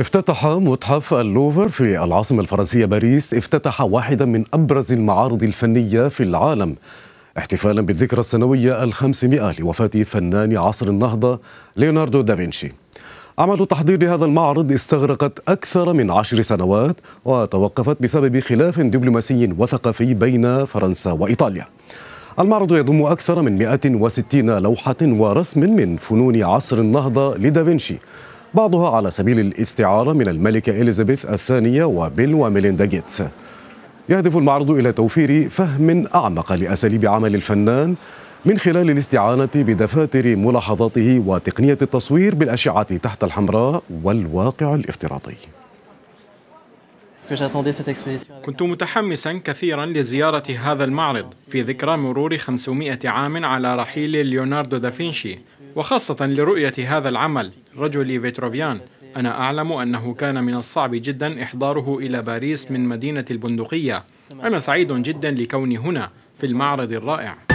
افتتح متحف اللوفر في العاصمة الفرنسية باريس افتتح واحدا من أبرز المعارض الفنية في العالم احتفالا بالذكرى السنوية الخمسمائة لوفاة فنان عصر النهضة ليوناردو دافنشي عمل تحضير هذا المعرض استغرقت أكثر من عشر سنوات وتوقفت بسبب خلاف دبلوماسي وثقافي بين فرنسا وإيطاليا المعرض يضم أكثر من 160 لوحة ورسم من فنون عصر النهضة لدافنشي بعضها على سبيل الاستعارة من الملكة إليزابيث الثانية وبيل وميليندا جيتس يهدف المعرض إلى توفير فهم أعمق لأساليب عمل الفنان من خلال الاستعانة بدفاتر ملاحظاته وتقنية التصوير بالأشعة تحت الحمراء والواقع الافتراضي كنت متحمسا كثيرا لزيارة هذا المعرض في ذكرى مرور 500 عام على رحيل ليوناردو دافنشي وخاصة لرؤية هذا العمل رجل فيتروفيان أنا أعلم أنه كان من الصعب جدا إحضاره إلى باريس من مدينة البندقية أنا سعيد جدا لكوني هنا في المعرض الرائع